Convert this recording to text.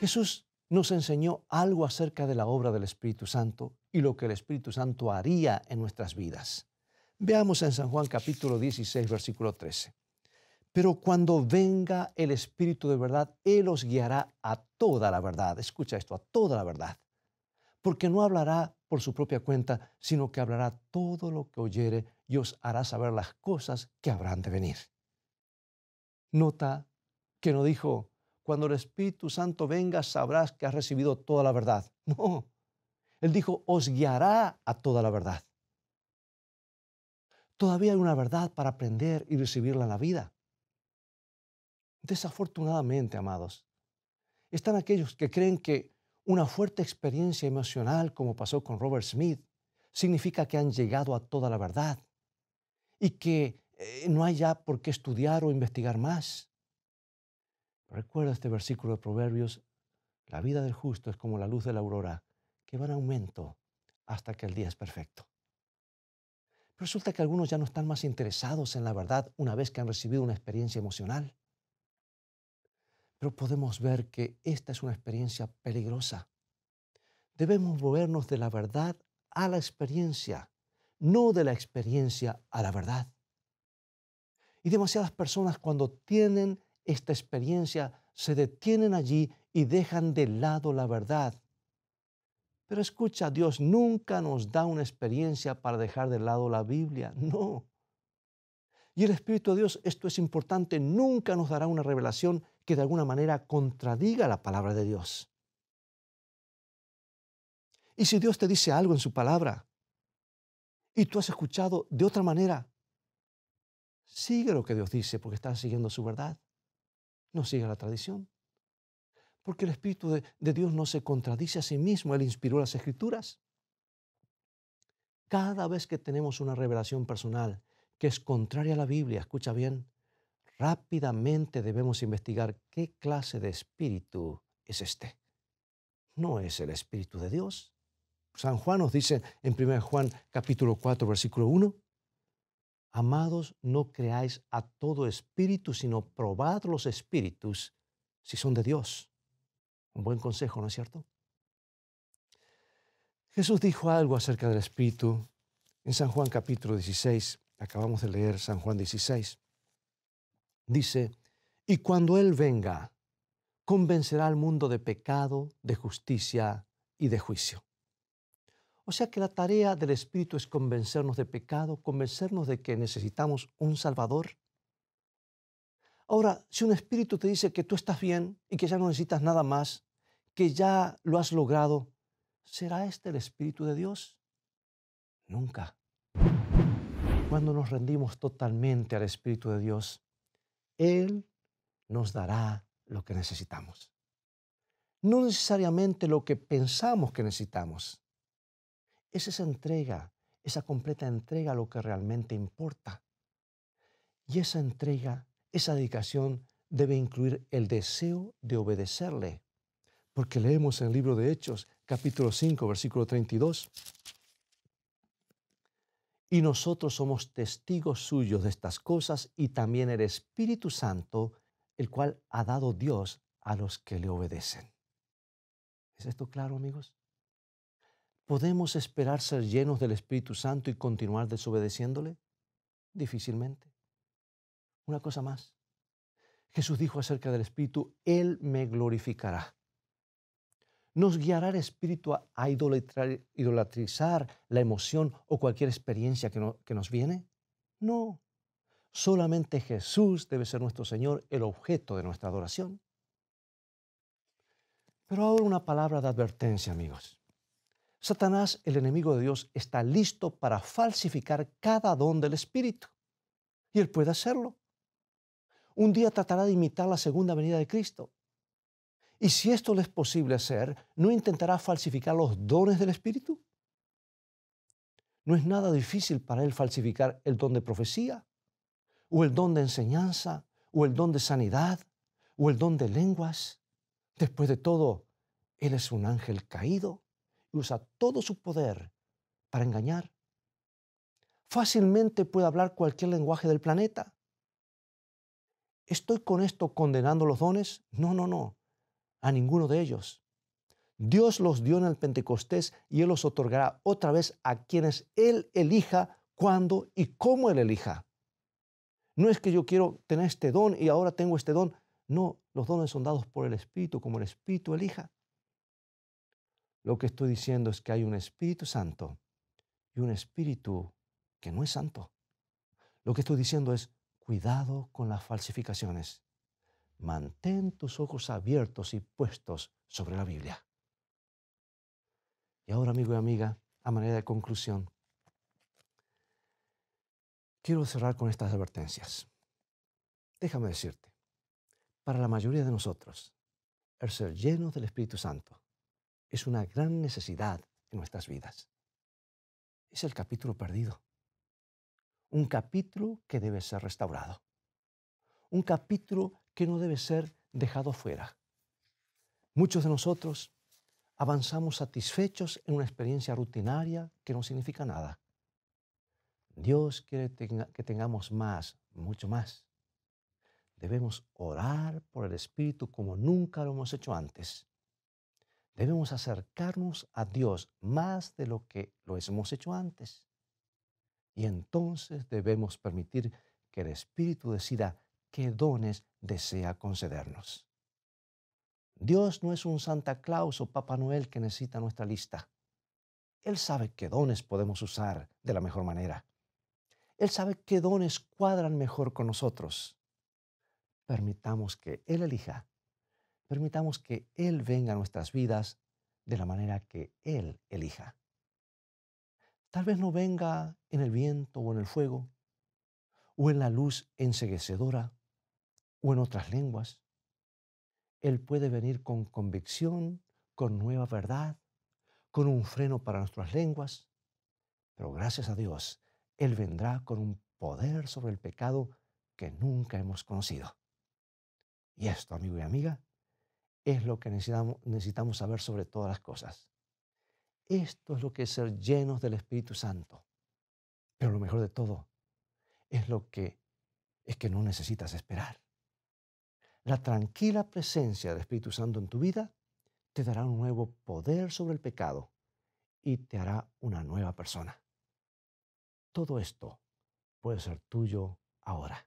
Jesús nos enseñó algo acerca de la obra del Espíritu Santo y lo que el Espíritu Santo haría en nuestras vidas. Veamos en San Juan capítulo 16, versículo 13. Pero cuando venga el Espíritu de verdad, Él os guiará a toda la verdad. Escucha esto, a toda la verdad. Porque no hablará por su propia cuenta, sino que hablará todo lo que oyere y os hará saber las cosas que habrán de venir. Nota que no dijo, cuando el Espíritu Santo venga sabrás que has recibido toda la verdad. No, Él dijo, os guiará a toda la verdad. Todavía hay una verdad para aprender y recibirla en la vida. Desafortunadamente, amados, están aquellos que creen que una fuerte experiencia emocional, como pasó con Robert Smith, significa que han llegado a toda la verdad y que eh, no hay ya por qué estudiar o investigar más. Recuerda este versículo de Proverbios, la vida del justo es como la luz de la aurora, que va en aumento hasta que el día es perfecto. Resulta que algunos ya no están más interesados en la verdad una vez que han recibido una experiencia emocional. Pero podemos ver que esta es una experiencia peligrosa. Debemos movernos de la verdad a la experiencia, no de la experiencia a la verdad. Y demasiadas personas cuando tienen esta experiencia se detienen allí y dejan de lado la verdad. Pero escucha, Dios nunca nos da una experiencia para dejar de lado la Biblia, no. Y el Espíritu de Dios, esto es importante, nunca nos dará una revelación que de alguna manera contradiga la palabra de Dios. Y si Dios te dice algo en su palabra y tú has escuchado de otra manera, sigue lo que Dios dice porque estás siguiendo su verdad no siga la tradición. Porque el Espíritu de, Dios no se contradice a sí mismo, Él inspiró las escrituras. Cada vez que tenemos una revelación personal que es contraria a la Biblia, escucha bien, rápidamente debemos investigar qué clase de espíritu es este. No es el Espíritu de Dios. San Juan nos dice en 1 Juan capítulo 4, versículo 1, Amados, no creáis a todo espíritu, sino probad los espíritus si son de Dios. Un buen consejo, ¿no es cierto? Jesús dijo algo acerca del espíritu en San Juan capítulo 16. Acabamos de leer San Juan 16. Dice, y cuando Él venga, convencerá al mundo de pecado, de justicia y de juicio. O sea que la tarea del Espíritu es convencernos de pecado, convencernos de que necesitamos un Salvador. Ahora, si un Espíritu te dice que tú estás bien y que ya no necesitas nada más, que ya lo has logrado, ¿será este el Espíritu de Dios? Nunca. Cuando nos rendimos totalmente al Espíritu de Dios, Él nos dará lo que necesitamos. No necesariamente lo que pensamos que necesitamos es esa entrega, esa completa entrega a lo que realmente importa. Y esa entrega, esa dedicación debe incluir el deseo de obedecerle. Porque leemos en el libro de Hechos, capítulo 5, versículo 32. Y nosotros somos testigos suyos de estas cosas y también el Espíritu Santo, el cual ha dado Dios a los que le obedecen. ¿Es esto claro, amigos? ¿Podemos esperar ser llenos del Espíritu Santo y continuar desobedeciéndole? Difícilmente. Una cosa más. Jesús dijo acerca del Espíritu, Él me glorificará. Nos guiará el Espíritu a, idolatrizar la emoción o cualquier experiencia que, que nos viene? No. Solamente Jesús debe ser nuestro Señor, el objeto de nuestra adoración. Pero ahora una palabra de advertencia, amigos. Satanás, el enemigo de Dios, está listo para falsificar cada don del Espíritu. Y él puede hacerlo. Un día tratará de imitar la segunda venida de Cristo. Y si esto le es posible hacer, ¿no intentará falsificar los dones del Espíritu? No es nada difícil para él falsificar el don de profecía, o el don de enseñanza, o el don de sanidad, o el don de lenguas. Después de todo, él es un ángel caído usa todo su poder para engañar. Fácilmente puede hablar cualquier lenguaje del planeta. ¿Estoy con esto condenando los dones? No, no, no, a ninguno de ellos. Dios los dio en el Pentecostés y Él los otorgará otra vez a quienes Él elija, cuándo y cómo Él elija. No es que yo quiero tener este don y ahora tengo este don. No, los dones son dados por el Espíritu, como el Espíritu elija. Lo que estoy diciendo es que hay un Espíritu Santo y un Espíritu que no es santo. Lo que estoy diciendo es, cuidado con las falsificaciones. Mantén tus ojos abiertos y puestos sobre la Biblia. Y ahora, amigo y amiga, a manera de conclusión, quiero cerrar con estas advertencias. Déjame decirte, para la mayoría de nosotros, el ser llenos del Espíritu Santo es una gran necesidad en nuestras vidas. Es el capítulo perdido. Un capítulo que debe ser restaurado. Un capítulo que no debe ser dejado fuera. Muchos de nosotros avanzamos satisfechos en una experiencia rutinaria que no significa nada. Dios quiere que tengamos más, mucho más. Debemos orar por el Espíritu como nunca lo hemos hecho antes debemos acercarnos a Dios más de lo que lo hemos hecho antes. Y entonces debemos permitir que el Espíritu decida qué dones desea concedernos. Dios no es un Santa Claus o Papá Noel que necesita nuestra lista. Él sabe qué dones podemos usar de la mejor manera. Él sabe qué dones cuadran mejor con nosotros. Permitamos que Él elija permitamos que Él venga a nuestras vidas de la manera que Él elija. Tal vez no venga en el viento o en el fuego, o en la luz enseguecedora, o en otras lenguas. Él puede venir con convicción, con nueva verdad, con un freno para nuestras lenguas, pero gracias a Dios, Él vendrá con un poder sobre el pecado que nunca hemos conocido. Y esto, amigo y amiga, es lo que necesitamos, saber sobre todas las cosas. Esto es lo que es ser llenos del Espíritu Santo. Pero lo mejor de todo es lo que es que no necesitas esperar. La tranquila presencia del Espíritu Santo en tu vida te dará un nuevo poder sobre el pecado y te hará una nueva persona. Todo esto puede ser tuyo ahora.